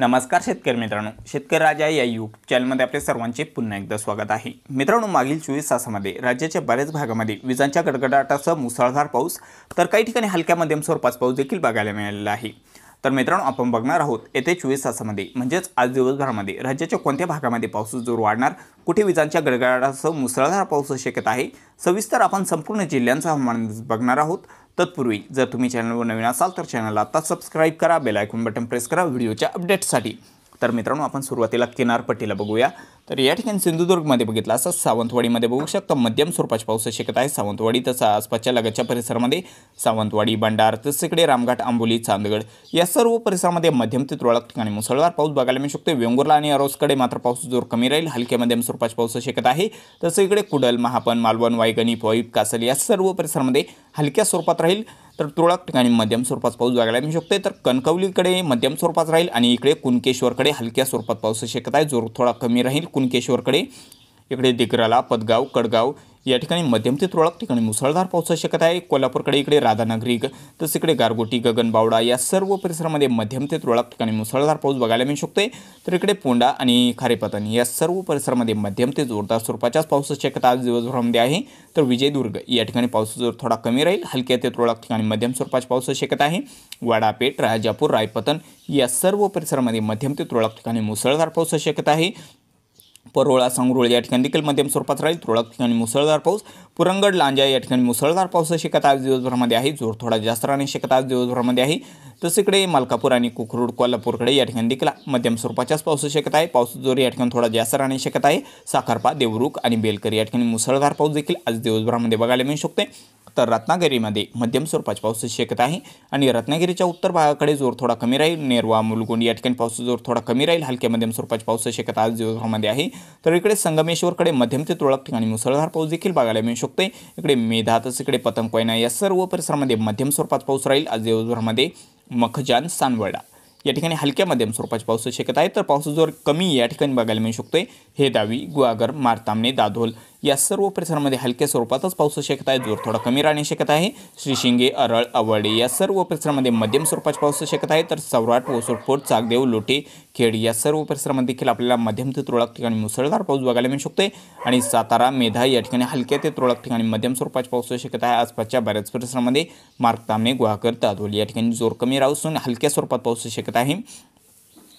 नमस्कार शेतकरी मित्रांनो शेतकरी राजा या यूट्यूब चॅनलमध्ये आपले सर्वांचे पुन्हा एकदा स्वागत आहे मित्रांनो मागील चोवीस तासामध्ये राज्याच्या बऱ्याच भागामध्ये विजांच्या गडगडाटासह मुसळधार पाऊस तर काही ठिकाणी हलक्या मध्यम स्वरूपाचा पाऊस देखील बघायला मिळालेला आहे तर मित्रांनो आपण बघणार आहोत येथे चोवीस तासामध्ये म्हणजेच आज दिवसभरामध्ये राज्याच्या कोणत्या भागामध्ये पाऊस जोर वाढणार कुठे विजांच्या गडगडासह मुसळधार पाऊस शक्यत आहे सविस्तर आपण संपूर्ण जिल्ह्यांचा हवामान बघणार आहोत तत्पूर्वी जर तुम्ही चॅनलवर नवीन असाल तर चॅनलला आता सबस्क्राईब करा बेलायकॉन बटन प्रेस करा व्हिडिओच्या अपडेट्ससाठी तर मित्रांनो आपण सुरुवातीला किनारपट्टीला बघूया तर या ठिकाणी सिंधुदुर्गमध्ये बघितलं असं सावंतवाडीमध्ये बघू शकता मध्यम स्वरूपाची पाऊस शिकत आहे सावंतवाडी तसं आसपासच्या लगतच्या परिसरामध्ये सावंतवाडी भंडार तसेकडे इकडे रामघाट आंबोली चांदगड या सर्व परिसरामध्ये मध्यम ते तुरळक ठिकाणी मुसळधार पाऊस बघायला मिळू शकतो वेंगुर्ला आणि अरोसकडे मात्र पाऊस जोर कमी राहील हलक्या मध्यम स्वरूपाची पाऊस शिकत आहे तसं इकडे कुडल महापन मालवण वायगणी पोईप कासल या सर्व परिसरामध्ये हलक्या स्वरूपात राहील तर तुरळक ठिकाणी मध्यम स्वरूपात पाऊस बघायला मिळू शकतो तर कणकवलीकडे मध्यम स्वरूपात राहील आणि इकडे कुणकेश्वरकडे हलक्या स्वरूपात पाऊस शक्यता आहे जोर थोडा कमी राहील कुणकेश्वरकडे इकडे दिग्राला पदगाव कडगाव या ठिकाणी मध्यम ते तुरळक ठिकाणी मुसळधार पाऊस शक्यता आहे कोल्हापूरकडे इकडे राधानगरी तसं इकडे गारगोटी गगनबावडा या सर्व परिसरामध्ये मध्यम ते तुरळक ठिकाणी मुसळधार पाऊस बघायला मिळू शकतोय तर इकडे पोंडा आणि खारेपतन या सर्व परिसरामध्ये मध्यम ते जोरदार स्वरूपाच्याच पाऊस शक्यता आज दिवसभरामध्ये आहे तर विजयदुर्ग या ठिकाणी पाऊस जोर थोडा कमी राहील हलक्या ते तुरळक ठिकाणी मध्यम स्वरूपाची पाऊस शक्यता आहे वाडापेठ राजापूर रायपतन या सर्व परिसरामध्ये मध्यम ते तुरळक ठिकाणी मुसळधार पाऊस शक्यता आहे परोळा सांगरुळ या ठिकाणी देखील मध्यम स्वरूपात राहील तुरळक ठिकाणी मुसळधार पाऊस पुरंगड लांजा या ठिकाणी मुसळधार पाऊस शक्यता आज दिवसभरामध्ये आहे जोर थोडा जास्त राहण्याची शक्यता आज दिवसभरामध्ये आहे इकडे मलकापूर आणि कुखरूड कोल्हापूरकडे या ठिकाणी देखील मध्यम स्वरूपाच्याच पाऊस शक्यता आहे पाऊस जोर या ठिकाणी थोडा जास्त राहण्याची शक्यता आहे साखरपा देवरुख आणि बेलकर या ठिकाणी मुसळधार पाऊस देखील आज दिवसभरामध्ये बघायला मिळू शकते तर रत्नागिरीमध्ये मध्यम स्वरूपाच्या पावसाची शक्यता आहे आणि रत्नागिरीच्या उत्तर भागाकडे जोर थोडा कमी राहील नेरवा मुलगुंड या ठिकाणी पाऊस जोर थोडा कमी राहील हलक्या मध्यम स्वरूपाची पावसाची शक्यता आज दिवसभरामध्ये आहे तर इकडे संगमेश्वरकडे मध्यम ते तुरळक ठिकाणी मुसळधार पाऊस देखील बघायला मिळू शकते इकडे मेधा इकडे पतंग कोयना या सर्व परिसरामध्ये मध्यम स्वरूपात पाऊस राहील आज दिवसभरामध्ये मखजान सानवडा या ठिकाणी हलक्या मध्यम स्वरूपाचे पाऊस शक्यता आहे तर पावसाचा जोर कमी या ठिकाणी बघायला मिळू शकतोय हे दावी गुहागर मारतामणे दाधोल या सर्व परिसरामध्ये हलक्या स्वरूपातच पाऊस शक्यता आहे जोर थोडा कमी राहण्याची शक्यता आहे श्रीशिंगे अरळ आवडे या सर्व परिसरामध्ये मध्यम स्वरूपाची पाऊस शक्यता आहे तर सौराट वसळफोट चाकदेव लोटे खेड या सर्व परिसरामध्ये देखील आपल्याला मध्यम ते तुरळक ठिकाणी मुसळधार पाऊस बघायला मिळू शकतो आणि सातारा मेधा या ठिकाणी हलक्या ते तुरळक ठिकाणी मध्यम स्वरूपाची पाऊस शक्यता आहे आसपासच्या बऱ्याच परिसरामध्ये मार्ग तामणे गुहाकर तादोली या ठिकाणी जोर कमी राहून हलक्या स्वरूपात पाऊस शक्यता आहे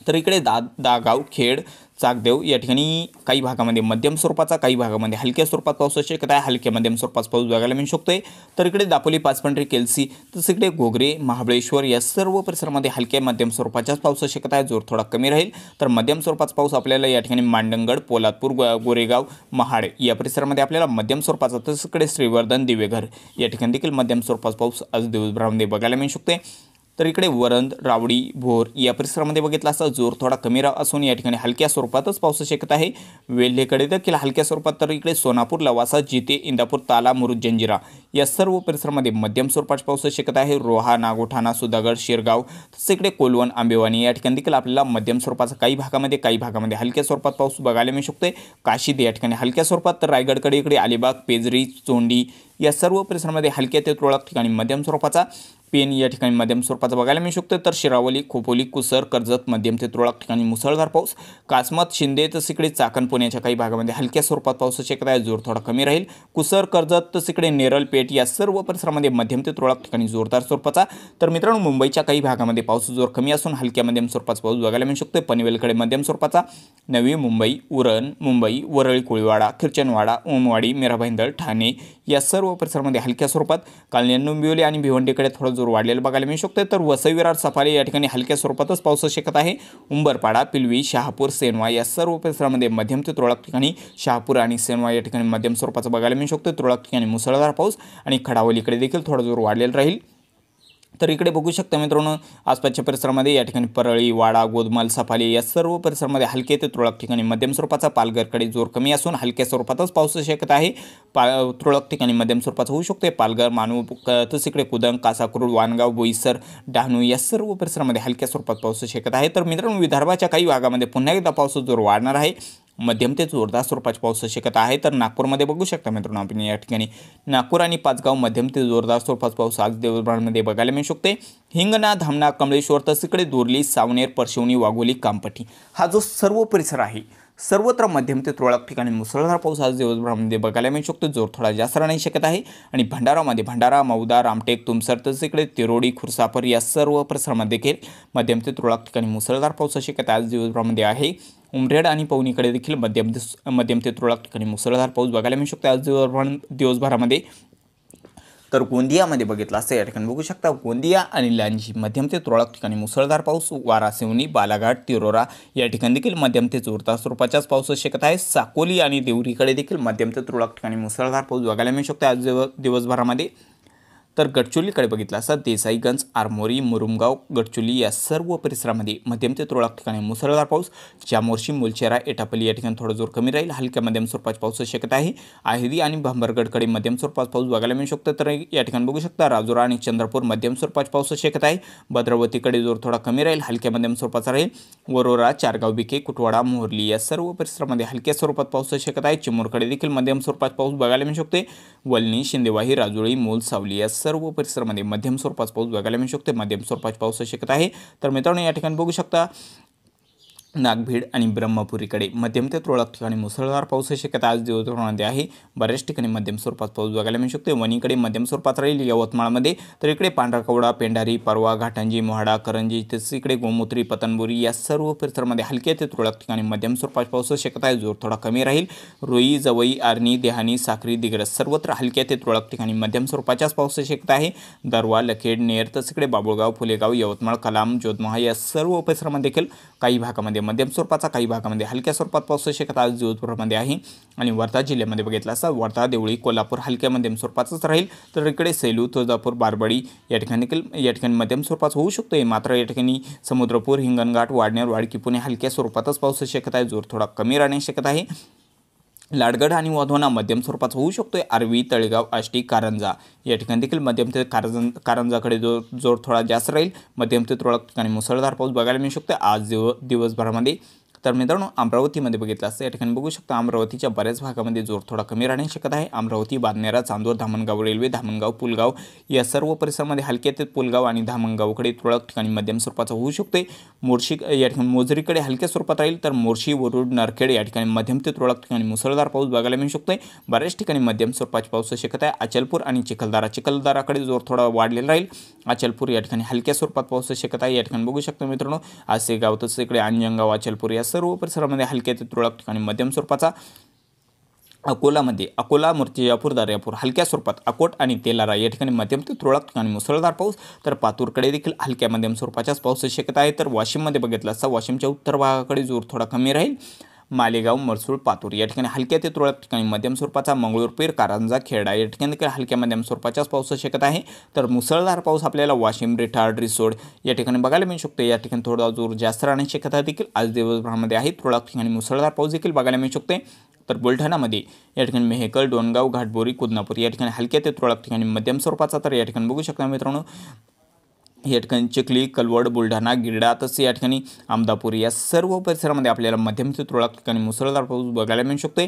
तर इकडे दा दागाव खेड चाकदेव या ठिकाणी काही भागामध्ये मध्यम स्वरूपाचा काही भागामध्ये हलक्या स्वरूपात पाऊस शकत आहे हलक्या मध्यम स्वरूपात पाऊस बघायला मिळू शकतो आहे तर इकडे दापोली पाचपंढरी केलसी तसं इकडे गोगरे महाबळेश्वर या सर्व परिसरामध्ये हलक्या मध्यम स्वरूपाच्याच पाऊस शकत आहे जोर थोडा कमी राहील तर मध्यम स्वरूपाचा पाऊस आपल्याला या ठिकाणी मांडंगड पोलादपूर गोरेगाव महाड या परिसरामध्ये आपल्याला मध्यम स्वरूपाचा तसंच इकडे श्रीवर्धन दिवेघर या ठिकाणी देखील मध्यम स्वरूपाचा पाऊस आज दिवसभरामध्ये बघायला मिळू शकतो आहे तर इकडे वरंद रावडी भोर या परिसरामध्ये बघितला असता जोर थोडा कमी असून या ठिकाणी हलक्या स्वरूपातच पाऊस शक्यता आहे वेल्हेकडे देखील हलक्या स्वरूपात तर इकडे सोनापूर लवासा जिते इंदापूर ताला मुरुद जंजिरा या सर्व परिसरामध्ये मध्यम स्वरूपात पाऊस शक्यता आहे रोहा नागोठाणा सुधागड शिरगाव तसं इकडे कोलवण आंबेवाणी या ठिकाणी देखील आपल्याला मध्यम स्वरूपाचा काही भागामध्ये काही भागामध्ये हलक्या स्वरूपात पाऊस बघायला मिळू शकतोय काशीद या ठिकाणी हलक्या स्वरूपात तर रायगडकडे इकडे अलिबाग पेजरी चोंडी या सर्व परिसरामध्ये हलक्या ते तुरळक ठिकाणी मध्यम स्वरूपाचा पेन या ठिकाणी मध्यम स्वरूपाचा बघायला मिळू शकतो तर शिरावली खोपोली कुसर कर्जत मध्यम ते तुरळक ठिकाणी मुसळधार पाऊस कासमत शिंदे तर सिकडे चाकण पुण्याच्या काही भागामध्ये हलक्या स्वरूपात पाऊस शक्यता आहे जोर थोडा कमी राहील कुसर कर्जत तर तिकडे नेरल पेठ या सर्व परिसरामध्ये मध्यम ते तुरळक ठिकाणी जोरदार स्वरूपाचा तर मित्रांनो मुंबईच्या काही भागामध्ये पाऊस जोर कमी असून हलक्या मध्यम स्वरूपाचा पाऊस बघायला मिळू शकतो पनवेलकडे मध्यम स्वरूपाचा नवी मुंबई उरण मुंबई वरळी कोळीवाडा खिरचनवाडा ओमवाडी मिराभाईंदळ ठाणे या सर्व परिसरामध्ये हलक्या स्वरूपात काल निंबोली आणि भिवंडीकडे थोडं जोर वाढलेला बघायला मिळू शकतोय तर वसई विरार सफारी या ठिकाणी हलक्या स्वरूपातच पाऊस शकत आहे उंबरपाडा पिलवी शहापूर सेनवा या सर्व परिसरामध्ये मध्यम ते तुरळक ठिकाणी शहापूर आणि सेनवा या ठिकाणी मध्यम स्वरूपाचं बघायला मिळू शकतो तुरळक ठिकाणी मुसळधार पाऊस आणि खडावलीकडे देखील थोडा जोर वाढलेला राहील तर इकडे बघू शकता मित्रांनो आसपासच्या परिसरामध्ये या ठिकाणी परळी वाडा गोदमाल सफाली या सर्व परिसरामध्ये हलके ते तुरळक ठिकाणी मध्यम स्वरूपाचा पालघरकडे जोर कमी असून हलक्या स्वरूपातच पाऊस शक्यता आहे पा तुरळक ठिकाणी मध्यम स्वरूपाचा होऊ शकतो पालघर मानव तसं इकडे कुदंग कासाक्रूड वानगाव बोईसर डहाणू या सर्व परिसरामध्ये हलक्या स्वरूपात पाऊस शक्यता आहे तर मित्रांनो विदर्भाच्या काही भागामध्ये पुन्हा एकदा पावसाचा जोर वाढणार आहे मध्यम ते जोरदार स्वरूपाचे पाऊस शकत आहे तर नागपूरमध्ये बघू शकता मित्रांनो आपण या ठिकाणी नागपूर आणि पाचगाव मध्यम ते जोरदार स्वरूपाचा पाऊस आज दिवसभरामध्ये बघायला मिळू शकते हिंगणा धामना कमळेश्वर तसेकडे दोरली सावनेर परशिवनी वाघोली कामपट्टी हा जो सर्व परिसर आहे सर्वत्र मध्यम ते तुरळक ठिकाणी मुसळधार पाऊस आज दिवसभरामध्ये बघायला मिळू शकतो जोर थोडा जास्त राहण्याची शक्यता आहे आणि भंडारामध्ये भंडारा मौदा रामटेक तुमसर तसेच इकडे तिरोडी खुर्सापर या सर्व परिसरामध्ये देखील मध्यम ते तुरळक ठिकाणी मुसळधार पाऊस शक्यता आज दिवसभरामध्ये आहे उमरेड आणि पवनीकडे देखील मध्यम मध्यम ते तुरळक ठिकाणी मुसळधार पाऊस बघायला मिळू शकतो आज दिवसभर दिवसभरामध्ये तर गोंदियामध्ये बघितला असं या ठिकाणी बघू शकता गोंदिया आणि लांजी मध्यम ते तुरळक ठिकाणी मुसळधार पाऊस वारासिवनी बालाघाट तिरोरा या ठिकाणी देखील मध्यम ते जोरदार स्वरूपाच्याच पाऊस शक्यता आहे साकोली आणि देवरीकडे देखील मध्यम ते तुरळक ठिकाणी मुसळधार पाऊस बघायला मिळू शकतो आज दिवसभरामध्ये तर गडचुलीकडे बघितलं असता देसाईगंज आरमोरी मुरुमगाव गडचुली या सर्व परिसरामध्ये मध्यम ते तुरळक ठिकाणी मुसळधार पाऊस जामोर्शी मुलचेरा एटापल्ली या ठिकाणी थोडा जोर कमी राहील हलक्या मध्यम स्वरूपाच्या पाऊस शक्यता आहे आहेरी आणि भांबरगडकडे मध्यम स्वरूपात पाऊस बघायला मिळू शकतो तर या ठिकाणी बघू शकता राजुरा आणि चंद्रपूर मध्यम स्वरूपाच्या पाऊस शक्यता आहे भद्रावतीकडे जोर थोडा कमी राहील हलक्या मध्यम स्वरूपाचा राहील वरोरा चारगाव बिके कुटवाडा मोहर्ली या सर्व परिसरामध्ये हलक्या स्वरूपात पाऊस शक्यता आहे चिमूरकडे देखील मध्यम स्वरूपात पाऊस बघायला मिळू शकते वलनी शिंदेवाही राजुळी मूल सावली या सर्व परिसरामध्ये मध्यम स्वरूपाचा पाऊस बघायला मिळू शकतो मध्यम स्वरूपाचा पाऊस शकत आहे तर मित्रांनो या ठिकाणी बघू शकता नागभीड आणि ब्रह्मपुरीकडे मध्यम ते तुरळक ठिकाणी मुसळधार पाऊस शक्यता आज दिवस आहे बऱ्याच ठिकाणी मध्यम स्वरूपात पाऊस बघायला मिळू शकतो वणीकडे मध्यम स्वरूपात राहील यवतमाळमध्ये तर इकडे पांढराकवडा पेंढारी परवा घाटांजी मोहाडा करंजी तसेच इकडे गोमूत्री पतनबोरी या सर्व परिसरामध्ये हलक्या ते तुरळक ठिकाणी मध्यम स्वरूपात पाऊस शक्यता आहे जोर थोडा कमी राहील रोई जवई आर्नी देहानी साखरी दिग्रस सर्वत्र हलक्या ते तुरळक ठिकाणी मध्यम स्वरूपाच्याच पावसाची शक्यता आहे दरवा लखेड नेर तसेकडे बाबुळगाव फुलेगाव यवतमाळ कलाम जोधमहा या सर्व परिसरामध्ये देखील काही भागामध्ये जिल्ह्यामध्ये मध्यम स्वरूपाचा काही भागामध्ये हलक्या स्वरूपात पाऊस शक्यता आज आहे आणि वर्धा जिल्ह्यामध्ये बघितला असता वर्धा देवळी कोल्हापूर हलक्या मध्यम स्वरूपाचाच राहील तर इकडे सेलू तुळजापूर बारबडी या ठिकाणी या ठिकाणी मध्यम स्वरूपाचा होऊ शकतो मात्र या ठिकाणी समुद्रपूर हिंगणघाट वाडणेर वाडकी पुणे हलक्या स्वरूपातच पाऊस शक्यता आहे जोर थोडा कमी राहण्याची शक्यता आहे लाडगड आणि वाधवाना मध्यम स्वरूपाचा होऊ शकतो आहे आरवी तळेगाव आष्टी कारंजा या ठिकाणी देखील मध्यम ते कारंजा कारंजाकडे जो जोर थोडा जास्त राहील मध्यम ते तुरळक ठिकाणी मुसळधार पाऊस बघायला मिळू शकतो आज दिव दिवसभरामध्ये तर मित्रांनो अमरावतीमध्ये बघितलं असतं या ठिकाणी बघू शकता अमरावतीच्या बऱ्याच भागामध्ये जोर थोडा कमी राहण्याची शक्यता आहे अमरावती बादनेरा चांदूर धामणगाव रेल्वे धामणगाव पुलगाव या सर्व परिसरामध्ये हलक्या ते पुलगाव आणि धामणगावकडे तुरळक ठिकाणी मध्यम स्वरूपाचा होऊ शकते मोर्शी या ठिकाणी मोजरीकडे हलक्या स्वरूपात राहील तर मोर्शी वरुड नरखेड या ठिकाणी मध्यम ते तुरळक ठिकाणी मुसळधार पाऊस बघायला मिळू शकतो बऱ्याच ठिकाणी मध्यम स्वरूपाची पाऊस शक्यता आहे अचलपूर आणि चिखलदारा चिखलदाराकडे जोर थोडा वाढलेला राहील अचलपूर या ठिकाणी हलक्या स्वरूपात पाऊस शक्यता आहे या ठिकाणी बघू शकतो मित्रांनो गाव तसं इकडे अंजनगाव अचलपूर या सर्व परिसरामध्ये हलक्या ते तुरळक ठिकाणी मध्यम स्वरूपाचा अकोलामध्ये अकोला मूर्तिजापूर दर्यापूर हलक्या स्वरूपात अकोट आणि तेलारा या ठिकाणी मध्यम ते तुरळक ठिकाणी मुसळधार पाऊस तर पातूरकडे देखील हलक्या मध्यम स्वरूपाच्याच पावसाची शक्यता आहे तर वाशिममध्ये बघितलं असता वाशिमच्या उत्तर भागाकडे जोर थोडा कमी राहील मालेगाव मरसूळ पातूर या ठिकाणी हलक्या ते तुरळक ठिकाणी मध्यम स्वरूपाचा मंगळूरपीर कारंजा खेडा या ठिकाणी देखील हलक्या मध्यम स्वरूपाच्याच पाऊस शकत आहे तर मुसळधार पाऊस आपल्याला वाशिम रिठाड रिसोड या ठिकाणी बघायला मिळू शकतो या ठिकाणी थोडा जोर जास्त राहण्याची शक्यता देखील आज दिवसभरामध्ये आहे तुरळक ठिकाणी मुसळधार पाऊस देखील बघायला मिळू शकते तर बुलढाणामध्ये या ठिकाणी मेहकल डोणगाव घाटबोरी कुदनापूर या ठिकाणी हलक्या ते तुरळक ठिकाणी मध्यम स्वरूपाचा तर या ठिकाणी बघू शकता मित्रांनो या ठिकाणी चिखली कलवड बुलढाणा गिरडा तसं या ठिकाणी आमदापूर या सर्व परिसरामध्ये आपल्याला मध्यम ते तुरळक ठिकाणी मुसळधार पाऊस बघायला मिळू शकतो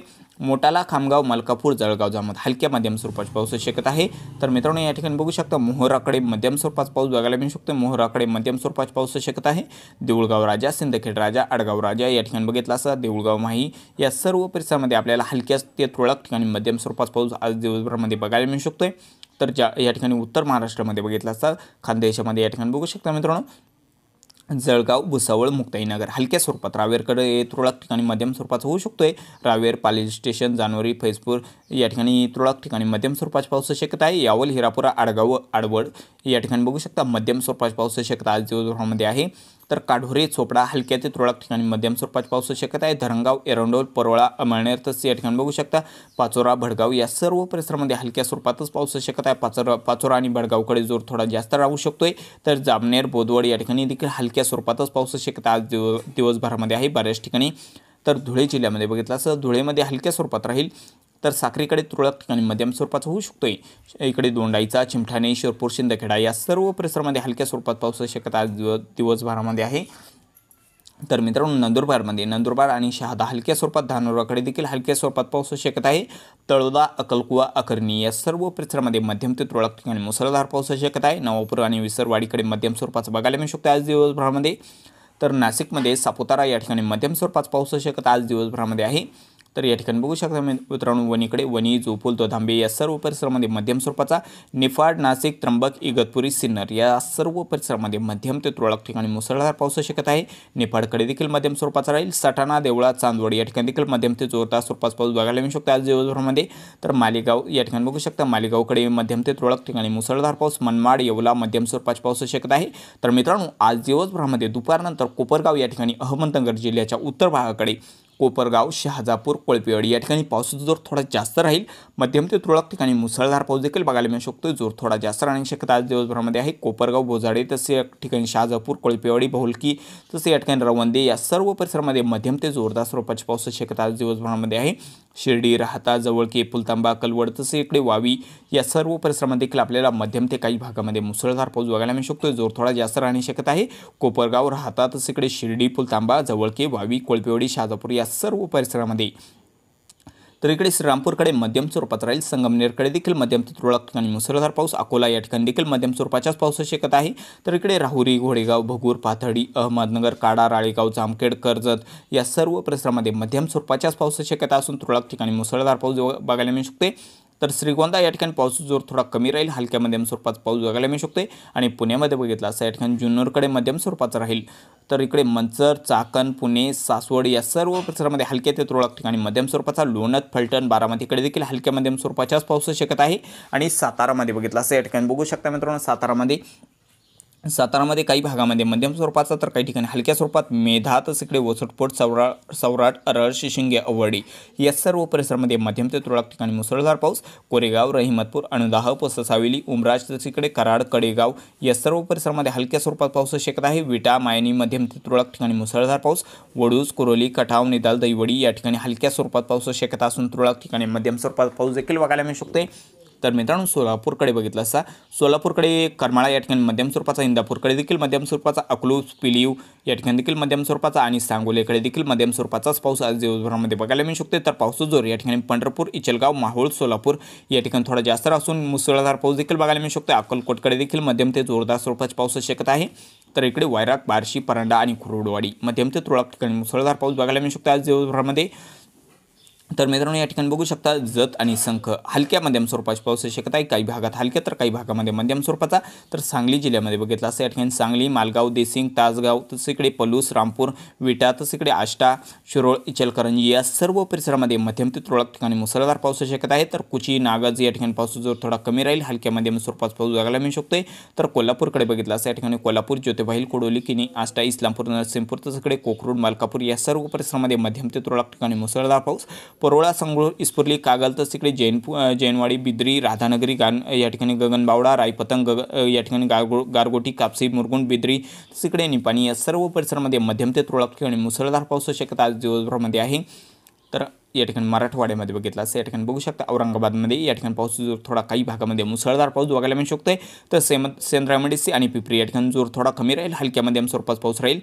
मोटाला खामगाव मलकापूर जळगाव जामत हलक्या मध्यम स्वरूपाचा पाऊस शकत आहे तर मित्रांनो या ठिकाणी बघू शकता मोहराकडे मध्यम स्वरूपाचा पाऊस बघायला मिळू शकतो मोहराकडे मध्यम स्वरूपाचा पाऊस शकत आहे देऊळगाव राजा सिंदखेड राजा आडगाव राजा या ठिकाणी बघितला असता देऊळगाव माही या सर्व परिसरामध्ये आपल्याला हलक्या ते तुरळक ठिकाणी मध्यम स्वरूपाचा पाऊस आज दिवसभरामध्ये बघायला मिळू शकतो तर ज्या या ठिकाणी उत्तर महाराष्ट्रामध्ये बघितलं असता खानदेशामध्ये या ठिकाणी बघू शकता मित्रांनो जळगाव भुसावळ मुक्ताईनगर हलक्या स्वरूपात रावेरकडे तुरळक ठिकाणी मध्यम स्वरूपाचा होऊ शकतो आहे रावेर पाली स्टेशन जानवरी फैजपूर या ठिकाणी तुरळक ठिकाणी मध्यम स्वरूपाची पाऊस शक्यता आहे यावल हिरापुरा आडगाव आडवड या ठिकाणी बघू शकता मध्यम स्वरूपाची पाऊस शक्यता आज दिवसभरामध्ये आहे तर काढोरे चोपडा हलक्या ते तुरळक ठिकाणी मध्यम स्वरूपात पावसाची शक्यता आहे धरणगाव एरंडोल परोळा अमळनेर तसंच या ठिकाणी बघू शकता पाचोरा भडगाव या सर्व परिसरामध्ये हलक्या स्वरूपातच पावसाची शक्यता आहे पाचोरा पाचोरा आणि भडगावकडे जोर थोडा जास्त राहू शकतोय तर जामनेर बोदवड या ठिकाणी देखील हलक्या स्वरूपातच पावसाची शक्यता आज दिव दिवसभरामध्ये आहे बऱ्याच ठिकाणी तर धुळे जिल्ह्यामध्ये बघितलं असं धुळेमध्ये हलक्या स्वरूपात राहील तर साखरेकडे तुरळक ठिकाणी मध्यम स्वरूपाचा होऊ शकतोय इकडे दोंडाईचा चिमठाणे शिरपूर शिंदखेडा या सर्व परिसरामध्ये हलक्या स्वरूपात पावसाची शक्यता आज दिवसभरामध्ये आहे तर मित्रांनो नंदुरबारमध्ये नंदुरबार आणि शहादा हलक्या स्वरूपात धानोराकडे देखील हलक्या स्वरूपात पाऊस शक्यता आहे तळोदा अकलकुवा अकर्णी या सर्व परिसरामध्ये मध्यम ते तुरळक ठिकाणी मुसळधार पावसाची शक्यता आहे नवापूर आणि विसरवाडीकडे मध्यम स्वरूपाचं बघायला मिळू शकतो आज दिवसभरामध्ये तर नाशिकमध्ये सापुतारा या ठिकाणी मध्यम स्वरूपात पावसाची शक्यता आज दिवसभरामध्ये आहे तर या ठिकाणी बघू शकता मित्रांनो वणीकडे वणी जोपूल धांबे या सर्व परिसरामध्ये मध्यम स्वरूपाचा निफाड नाशिक त्र्यंबक इगतपुरी सिन्नर या सर्व परिसरामध्ये मध्यम ते तुरळक ठिकाणी मुसळधार पाऊस शकत आहे निफाडकडे देखील मध्यम स्वरूपाचा राहील सटाणा देवळा चांदवड या ठिकाणी देखील मध्यम ते जोरदार स्वरूपाचा पाऊस बघायला मिळू शकतो आज दिवसभरामध्ये तर मालेगाव या ठिकाणी बघू शकता मालेगावकडे मध्यम ते तुरळक ठिकाणी मुसळधार पाऊस मनमाड येवला मध्यम स्वरूपाचा पाऊस शकत आहे तर मित्रांनो आज दिवसभरामध्ये दुपारनंतर कोपरगाव या ठिकाणी अहमदनगर जिल्ह्याच्या उत्तर भागाकडे कोपरगाव शहाजापूर कोळपेवाडी या ठिकाणी पावसाचा जोर थोडा जास्त राहील मध्यम ते तुरळक ठिकाणी मुसळधार पाऊस देखील बघायला मिळू शकतो जोर थोडा जास्त राहण्याची शक्यता आज दिवसभरामध्ये आहे कोपरगाव बोजाडे तसे या ठिकाणी शहाजापूर कोळपेवाडी बहुलकी तसे या ठिकाणी रवंदे या सर्व परिसरामध्ये मध्यम ते जोरदार स्वरूपाची पावसाची शक्यता आज दिवसभरामध्ये आहे शिर्डी राहता जवळके पुलतांबा कलवड तसे इकडे वावी या सर्व परिसरामध्ये देखील आपल्याला मध्यम ते काही भागामध्ये मुसळधार पाऊस बघायला मिळू शकतो जोर थोडा जास्त राहण्याची शक्यता आहे कोपरगाव राहता तसे इकडे शिर्डी पुलतांबा जवळके वावी कोळपेवाडी शहाजापूर या या सर्व परिसरामध्ये तर इकडे श्रीरामपूरकडे मध्यम स्वरूपात राहील संगमनेरकडे देखील मध्यम ते तुरळक ठिकाणी मुसळधार पाऊस अकोला या ठिकाणी देखील मध्यम स्वरूपाच्याच पावसाची शक्यता आहे तर इकडे राहुरी घोडेगाव भगूर पाथडी अहमदनगर काडा राळेगाव जामखेड कर्जत या सर्व परिसरामध्ये मध्यम स्वरूपाच्याच पावसाची शक्यता असून तुरळक ठिकाणी मुसळधार पाऊस बघायला मिळू शकते तर श्रीगोंदा या ठिकाणी पाऊस जोर थोडा कमी राहील हलक्या मध्यम स्वरूपाचा पाऊस बघायला मिळू शकतो आणि पुण्यामध्ये बघितला असं या ठिकाणी जुन्नरकडे मध्यम स्वरूपाचा राहील तर इकडे मंचर चाकण पुणे सासवड या सर्व परिसरामध्ये हलक्या ते तुरळक ठिकाणी मध्यम स्वरूपाचा लोणत फलटण बारामती इकडे देखील हलक्या मध्यम स्वरूपाच्याच पाऊस शकत आहे आणि सातारामध्ये बघितला असं या ठिकाणी बघू शकता मित्रांनो सातारामध्ये सातारामध्ये काही भागामध्ये मध्यम स्वरूपाचा तर काही ठिकाणी हलक्या स्वरूपात मेधा तसिकडे वसटपोट सौरा सौराट अरळ शिशिंगे अवडी या सर्व परिसरामध्ये मध्यम ते तुरळक ठिकाणी मुसळधार पाऊस कोरेगाव रहिमतपूर अणुदाह पससावेली उमराज तसिकडे कराड कडेगाव या सर्व परिसरामध्ये हलक्या स्वरूपात पाऊस शक्यता आहे विटा मायनी मध्यम ते तुरळक ठिकाणी मुसळधार पाऊस वडूस कुरोली कठाव निदाल दहीवडी या ठिकाणी हलक्या स्वरूपात पाऊस शक्यता असून तुरळक ठिकाणी मध्यम स्वरूपात पाऊस देखील बघायला मिळू आहे तर मित्रांनो सोलापूरकडे बघितलं असता सोलापूरकडे करमाळा या ठिकाणी मध्यम स्वरूपाचा इंदापूरकडे देखील मध्यम स्वरूपाचा अकलूज पिलीव या ठिकाणी देखील मध्यम स्वरूपाचा आणि सांगोलेकडे देखील मध्यम स्वरूपाचाच पाऊस आज दिवसभरामध्ये बघायला मिळू शकते तर पाऊस जोर या ठिकाणी पंढरपूर इचलगाव माहोळ सोलापूर या ठिकाणी थोडा जास्त असून मुसळधार पाऊस देखील बघायला मिळू शकतो अक्कलकोटकडे देखील मध्यम ते जोरदार स्वरूपाचा पाऊस शकत आहे तर इकडे वायराक बार्शी परांडा आणि कुरुडवाडी मध्यम ते तुरळक ठिकाणी मुसळधार पाऊस बघायला मिळू शकतो आज दिवसभरामध्ये तर मित्रांनो या ठिकाणी बघू शकता जत आणि संख हलक्या मध्यम स्वरूपाची पावसाची शक्यता आहे काही भागात हलक्या तर काही भागामध्ये मध्यम स्वरूपाचा तर सांगली जिल्ह्यामध्ये बघितला असं या ठिकाणी सांगली मालगाव देसिंग तासगाव तसं इकडे पलूस रामपूर विटा तसं इकडे आष्टा शिरोळ इचलकरंजी या सर्व परिसरामध्ये मध्यम ते तुरळक ठिकाणी मुसळधार पाऊस शक्यता आहे तर कुची नागज या ठिकाणी पाऊस जोर थोडा कमी राहील हलक्या मध्यम स्वरूपाचा पाऊस बघायला मिळू शकतोय तर कोल्हापूरकडे बघितला असं या ठिकाणी कोल्हापूर ज्योतिबाईल कोडोली किनी आष्टा इस्लामपूर नरसिंहपूर तसं इकडे कोकरूड मालकापूर या सर्व परिसरामध्ये मध्यम ते तुरळक ठिकाणी मुसळधार पाऊस परोळा संगरूर इस्फुरली कागल तर तिकडे जैनपू जैनवाडी बिद्री राधानगरी गान या ठिकाणी गगनबावडा रायपतंग गग या ठिकाणी गारगो गारगोटी कापसी मुरगुंड बिद्री तिकडे निपाणी या सर्व परिसरामध्ये मध्यम ते तुरळक ठिकाणी मुसळधार पाऊस शक्यता आज दिवसभरामध्ये आहे तर या ठिकाणी मराठवाड्यामध्ये बघितला असं या ठिकाणी बघू शकता औरंगाबादमध्ये या ठिकाणी पाऊस जोर थोडा काही भागामध्ये मुसळधार पाऊस बघायला मिळू शकतो आहे तर सेम सेंद्रामेडिसी आणि पिपरी या ठिकाणी जोर थोडा कमी राहील हलक्या मध्यम स्वरूपात पाऊस राहील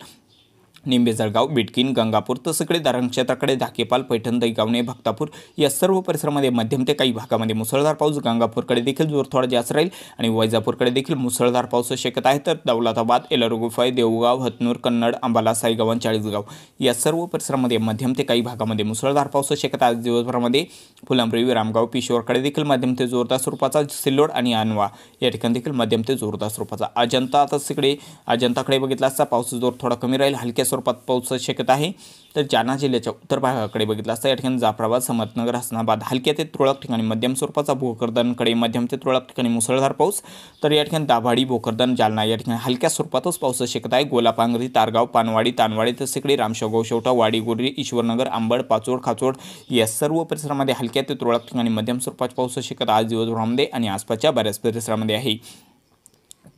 निंबे जळगाव बिटकिन गंगापूर तसकडे इकडे क्षेत्राकडे धाकेपाल पैठण दैगावणे भक्तापूर या सर्व परिसरामध्ये मध्यम ते काही भागामध्ये मुसळधार पाऊस गंगापूरकडे देखील जोर थोडा जास्त राहील आणि वैजापूरकडे देखील मुसळधार पाऊस शक्यता आहे तर दौलताबाद एलरुगुफाय देऊगाव हतनूर कन्नड अंबाला साईगाव आणि चाळीसगाव या सर्व परिसरामध्ये मध्यम ते काही भागामध्ये मुसळधार पाऊस शक्यता आज दिवसभरामध्ये फुलंब्री रामगाव पिशोरकडे देखील मध्यम ते जोरदार स्वरूपाचा सिल्लोड आणि अनवा या ठिकाणी देखील मध्यम ते जोरदार स्वरूपाचा अजंता आता सगळे अजंताकडे बघितला असता पाऊस जोर थोडा कमी राहील हलक्या स्वरूपात पाऊस शकत आहे तर जालना जिल्ह्याच्या उत्तर भागाकडे बघितला असता या ठिकाणी जाफराबाद समर्थनगर हसनाबाद हलक्या ते तुरळक ठिकाणी मध्यम स्वरूपाचा भोकरदनकडे मध्यम ते तुरळक ठिकाणी मुसळधार पाऊस तर या ठिकाणी दाभाडी भोकरदन जालना या ठिकाणी हलक्या स्वरूपातच पाऊस शकत आहे गोलापांगरी तारगाव पानवाडी तानवाडी तसेकडे रामशोगाव शेवटा वाडीगोरी ईश्वरनगर आंबड पाचोड खाचोड या सर्व परिसरामध्ये हलक्या ते तुरळक ठिकाणी मध्यम स्वरूपाचा पाऊस शकत आज दिवसभरामध्ये आणि आसपासच्या बऱ्याच परिसरामध्ये आहे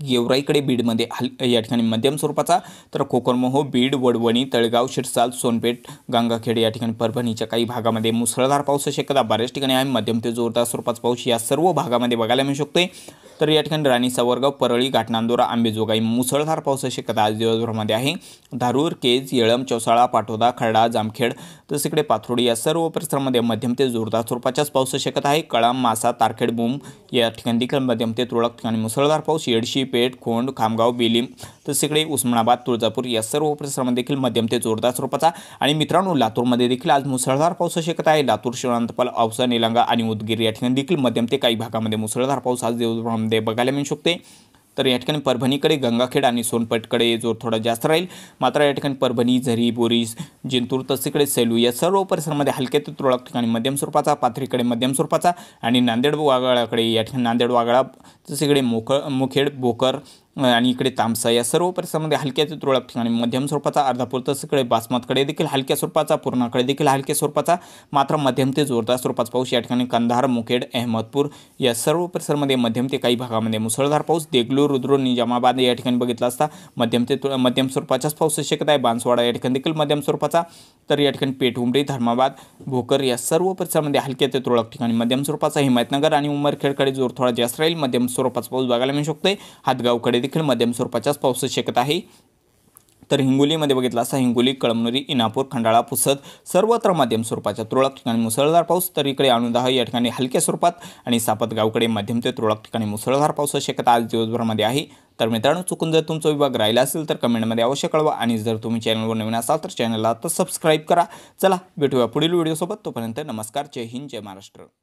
गेवराईकडे बीडमध्ये हल या ठिकाणी मध्यम स्वरूपाचा तर कोकणमोहो बीड वडवणी तळगाव शिरसाल सोनपेठ गंगाखेड या ठिकाणी परभणीच्या काही भागामध्ये मुसळधार पाऊस शक्यता बऱ्याच ठिकाणी आहे मध्यम ते जोरदार स्वरूपाचा पाऊस या सर्व भागामध्ये बघायला मिळू शकतोय तर या ठिकाणी राणी सावरगाव परळी घाटनांदोरा आंबेजोगाई मुसळधार पावसाची शक्यता आज दिवसभरामध्ये आहे धारूर केज येळम चौसाळा पाटोदा खर्डा जामखेड तसेच इकडे पाथरोडी या सर्व परिसरामध्ये मध्यम ते जोरदार स्वरूपाच्याच पावसाची शक्यता आहे कळाम मासा तारखेड बूम या ठिकाणी देखील मध्यम ते तुरळक ठिकाणी मुसळधार पाऊस येडशी पेठ खोंड खामगाव बेलीम तसेच इकडे उस्मानाबाद तुळजापूर या सर्व परिसरामध्ये देखील मध्यम ते जोरदार स्वरूपाचा आणि मित्रांनो लातूरमध्ये देखील आज मुसळधार पाऊस शक्यता आहे लातूर शिवनांतपाल औसा निलंगा आणि उदगीर या ठिकाणी देखील मध्यम ते काही भागामध्ये मुसळधार पाऊस आज दिवसभरामध्ये यामध्ये बघायला मिळू शकते तर या ठिकाणी परभणीकडे गंगाखेड आणि सोनपटकडे जोर थोडा जास्त राहील मात्र या ठिकाणी परभणी झरी बोरीस जिंतूर तसेकडे सेलू या सर्व परिसरामध्ये हलक्या ते तुरळक ठिकाणी मध्यम स्वरूपाचा पाथरीकडे मध्यम स्वरूपाचा आणि नांदेड वागळाकडे या ठिकाणी नांदेड वागळा तसेकडे मोख मुखेड बोकर आणि इकडे तामसा या सर्व परिसरामध्ये हलक्या ते तुरळक ठिकाणी मध्यम स्वरूपाचा अर्धापूर तसंकडे बासमतकडे देखील हलक्या स्वरूपाचा पूर्णाकडे देखील हलक्या स्वरूपाचा मात्र मध्यम ते जोरदार स्वरूपाचा पाऊस या ठिकाणी कंधार मुखेड अहमदपूर या सर्व परिसरामध्ये मध्यम ते काही भागामध्ये मुसळधार पाऊस देगलूर रुद्रो निजामाबाद या ठिकाणी बघितला असता मध्यम ते मध्यम स्वरूपाचाच पाऊस शक्यता आहे बांसवाडा या ठिकाणी देखील मध्यम स्वरूपाचा तर या ठिकाणी पेठउमरी धर्माबाद भोकर या सर्व परिसरामध्ये हलक्या ते तुरळक ठिकाणी मध्यम स्वरूपाचा हिमायतनगर आणि उमरखेडकडे जोर थोडा जास्त राहील मध्यम स्वरूपाचा पाऊस बघायला मिळू शकतो हातगावकडे देखील मध्यम स्वरूपाच्याच पाऊस शक्यता आहे तर हिंगोलीमध्ये बघितला असता हिंगोली कळमनुरी इनापूर खंडाळा पुसद सर्वत्र मध्यम स्वरूपाच्या तुरळक ठिकाणी मुसळधार पाऊस तर इकडे अनुदाह या ठिकाणी हलक्या स्वरूपात आणि सापतगावकडे मध्यम ते तुरळक ठिकाणी मुसळधार पाऊस शक्यता आज दिवसभरमध्ये आहे तर मित्रांनो चुकून जर तुमचा विभाग राहिला असेल तर कमेंटमध्ये अवश्य कळवा आणि जर तुम्ही चॅनलवर नवीन असाल तर चॅनलला आता सबस्क्राईब करा चला भेटूया पुढील व्हिडिओसोबत तोपर्यंत नमस्कार जय हिंद जय महाराष्ट्र